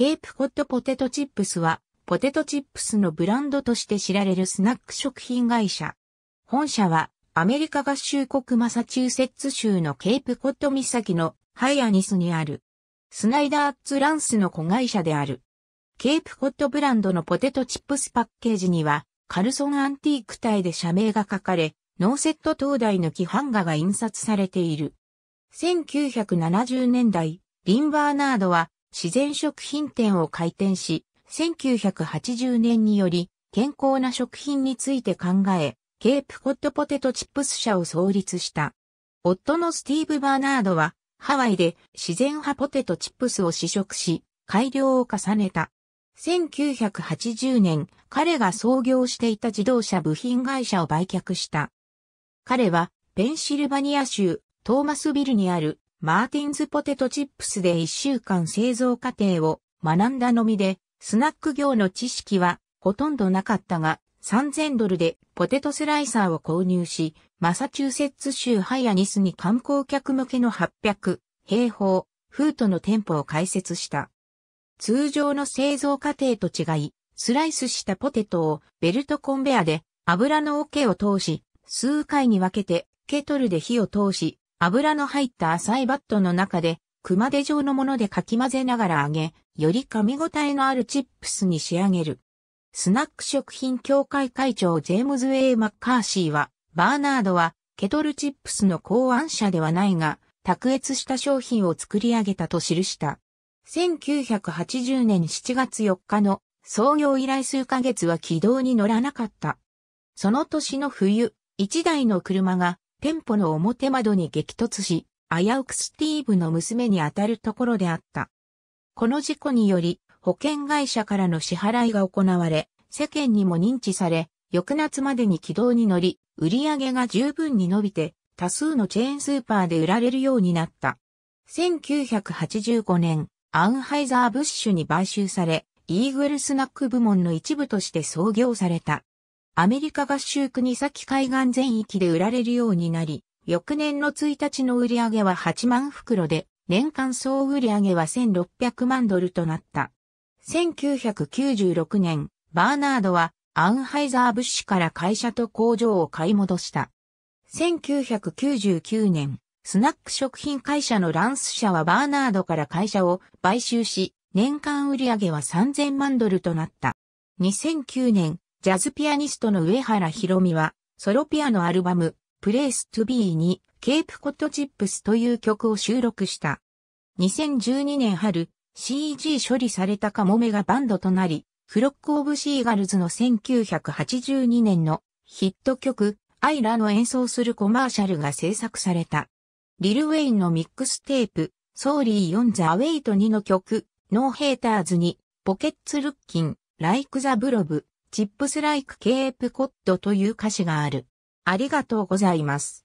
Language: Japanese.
ケープコットポテトチップスは、ポテトチップスのブランドとして知られるスナック食品会社。本社は、アメリカ合衆国マサチューセッツ州のケープコッサ岬のハイアニスにある、スナイダー・ツ・ランスの子会社である。ケープコットブランドのポテトチップスパッケージには、カルソンアンティーク体で社名が書かれ、ノーセット灯台の木版画が印刷されている。1970年代、リンバーナードは自然食品店を開店し、1980年により健康な食品について考え、ケープコットポテトチップス社を創立した。夫のスティーブ・バーナードは、ハワイで自然派ポテトチップスを試食し、改良を重ねた。1980年、彼が創業していた自動車部品会社を売却した。彼は、ペンシルバニア州トーマスビルにあるマーティンズポテトチップスで1週間製造過程を学んだのみで、スナック業の知識はほとんどなかったが、3000ドルでポテトスライサーを購入し、マサチューセッツ州ハイアニスに観光客向けの800平方フートの店舗を開設した。通常の製造過程と違い、スライスしたポテトをベルトコンベアで油の桶を通し、数回に分けてケトルで火を通し、油の入った浅いバットの中で、熊手状のものでかき混ぜながら揚げ、より噛み応えのあるチップスに仕上げる。スナック食品協会会長ジェームズ・エイ・マッカーシーは、バーナードは、ケトルチップスの考案者ではないが、卓越した商品を作り上げたと記した。1980年7月4日の創業以来数ヶ月は軌道に乗らなかった。その年の冬、一台の車が店舗の表窓に激突し、危うくスティーブの娘に当たるところであった。この事故により、保険会社からの支払いが行われ、世間にも認知され、翌夏までに軌道に乗り、売り上げが十分に伸びて、多数のチェーンスーパーで売られるようになった。1985年、アンハイザー・ブッシュに買収され、イーグルスナック部門の一部として創業された。アメリカ合衆国先海岸全域で売られるようになり、翌年の1日の売り上げは8万袋で、年間総売り上げは1600万ドルとなった。1996年、バーナードはアンハイザー物資から会社と工場を買い戻した。1999年、スナック食品会社のランス社はバーナードから会社を買収し、年間売上は3000万ドルとなった。2009年、ジャズピアニストの上原博美は、ソロピアノアルバム、プレイストゥビーに、ケープコットチップスという曲を収録した。2012年春、CG 処理されたカモメがバンドとなり、フロックオブシーガルズの1982年のヒット曲、アイラの演奏するコマーシャルが制作された。リル・ウェインのミックステープ、ソーリー・オン・ザ・ウェイト2の曲、ノー・ヘイターズに、ポケッツ・ルッキン、ライク・ザ・ブロブ、チップスライクケープコッドという歌詞がある。ありがとうございます。